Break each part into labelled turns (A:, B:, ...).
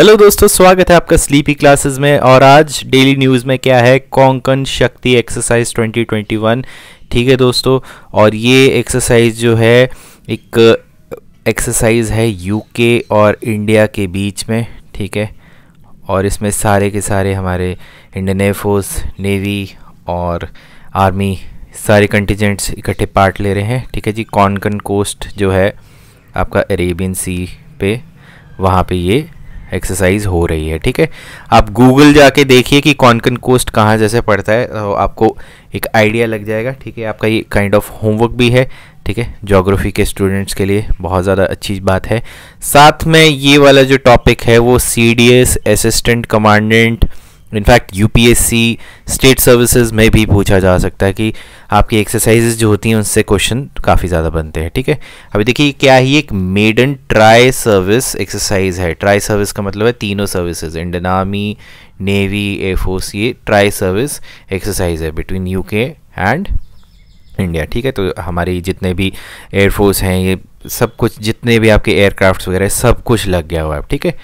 A: hello दोस्तों स्वागत है आपका स्लीपी क्लासेस में और आज डेली न्यूज़ में क्या है कोंकण शक्ति एक्सरसाइज 2021 ठीक है दोस्तों और ये एक्सरसाइज जो है एक एक्सरसाइज है यूके और इंडिया के बीच में ठीक है और इसमें सारे के सारे हमारे इंडियन एयरफोर्स नेवी और आर्मी सारे कंटिजेंट्स इकट्ठे पार्ट ले रहे हैं ठीक है जी कॉन्कन कोस्ट जो है आपका अरेबियन सी पे वहाँ पे ये एक्सरसाइज हो रही है ठीक है आप गूगल जाके देखिए कि कॉन्कन कोस्ट कहाँ जैसे पड़ता है तो आपको एक आइडिया लग जाएगा ठीक है आपका ये काइंड ऑफ होमवर्क भी है ठीक है जोग्राफी के स्टूडेंट्स के लिए बहुत ज़्यादा अच्छी बात है साथ में ये वाला जो टॉपिक है वो C D S assistant commandant in fact you state services में भी पूछा जा सकता है कि आपकी एक्सरसाइजेज जो होती हैं उनसे क्वेश्चन काफ़ी ज़्यादा बनते हैं ठीक है अभी देखिए क्या ही एक मेडन ट्राई सर्विस एक्सरसाइज है ट्राई सर्विस का मतलब है तीनों services Indian army navy air force ये ट्राई सर्विस एक्सरसाइज है बिटवीन के एंड इंडिया ठीक है तो हमारी जितने भी एयरफोर्स हैं ये सब कुछ जितने भी आपके एयरक्राफ्ट वगैरह सब कुछ लग गया हुआ है ठीक है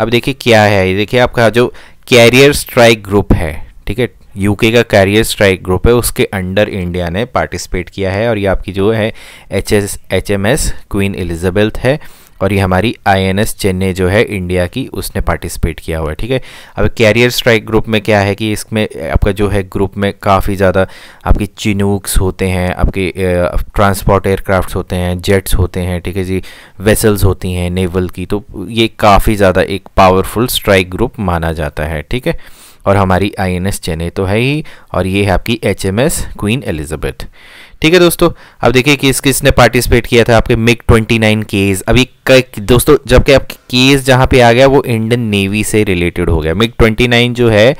A: अब देखिए क्या है ये देखिए आपका जो कैरियर स्ट्राइक ग्रुप है ठीक है यूके का कैरियर स्ट्राइक ग्रुप है उसके अंडर इंडिया ने पार्टिसिपेट किया है और ये आपकी जो है H S H M S queen Elizabeth है और ये हमारी आईएनएस चेन्नई जो है इंडिया की उसने पार्टिसिपेट किया हुआ है ठीक है अब कैरियर स्ट्राइक ग्रुप में क्या है कि इसमें आपका जो है ग्रुप में काफ़ी ज़्यादा आपके चिनूक्स होते हैं आपके ट्रांसपोर्ट एयरक्राफ्ट होते हैं जेट्स होते हैं ठीक है जी वेसल्स होती हैं नेवल की तो ये काफ़ी ज़्यादा एक पावरफुल स्ट्राइक ग्रुप माना जाता है ठीक है और हमारी आई एन एस चेन्नई तो है ही और ये है आपकी H M S queen Elizabeth ठीक है दोस्तों अब देखिए किस किसने पार्टिसिपेट किया था आपके मिग ट्वेंटी नाइन केस अभी दोस्तों जबकि आपके केस जहाँ पे आ गया वो इंडियन नेवी से रिलेटेड हो गया मिग ट्वेंटी नाइन जो है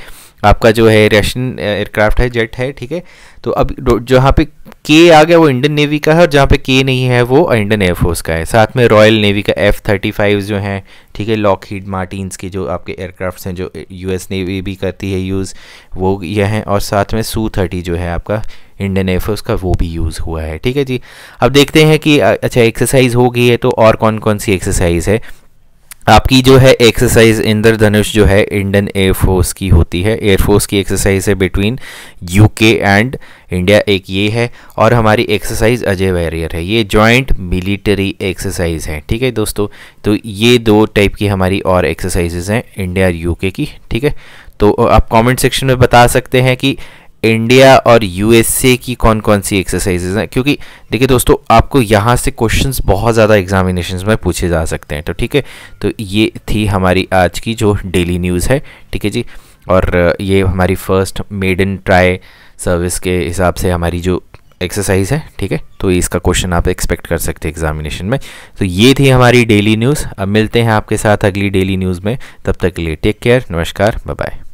A: आपका जो है रशियन एयरक्राफ्ट uh, है जेट है ठीक है तो अब जहाँ पे के आ गया वो इंडियन नेवी का है और जहाँ पे के नहीं है वो इंडियन एयरफोर्स का है साथ में रॉयल नेवी का एफ थर्टी फाइव जो हैं ठीक है लॉक हीड के जो आपके एयरक्राफ्ट हैं जो यूएस uh, नेवी भी करती है यूज़ वो यह हैं और साथ में सू थर्टी जो है आपका इंडियन एयरफोर्स का वो भी यूज़ हुआ है ठीक है जी अब देखते हैं कि uh, अच्छा एक्सरसाइज हो गई है तो और कौन कौन सी एक्सरसाइज है आपकी जो है एक्सरसाइज इंद्रधनुष जो है इंडियन एयरफोर्स की होती है एयरफोर्स की एक्सरसाइज है बिटवीन यूके एंड इंडिया एक ये है और हमारी एक्सरसाइज अजय वैरियर है ये जॉइंट मिलिट्री एक्सरसाइज है ठीक है दोस्तों तो ये दो टाइप की हमारी और एक्सरसाइजेज हैं इंडिया और यूके की ठीक है तो आप कमेंट सेक्शन में बता सकते हैं कि इंडिया और यूएसए की कौन कौन सी एक्सरसाइजेज हैं क्योंकि देखिए दोस्तों आपको यहाँ से क्वेश्चंस बहुत ज़्यादा एग्जामिनेशन में पूछे जा सकते हैं तो ठीक है तो ये थी हमारी आज की जो डेली न्यूज़ है ठीक है जी और ये हमारी first made in tri service के हिसाब से हमारी जो एक्सरसाइज है ठीक है तो इसका क्वेश्चन आप एक्सपेक्ट कर सकते हैं एग्जामिनेशन में तो ये थी हमारी डेली न्यूज़ अब मिलते हैं आपके साथ अगली डेली न्यूज़ में तब तक के लिए टेक केयर नमस्कार बाय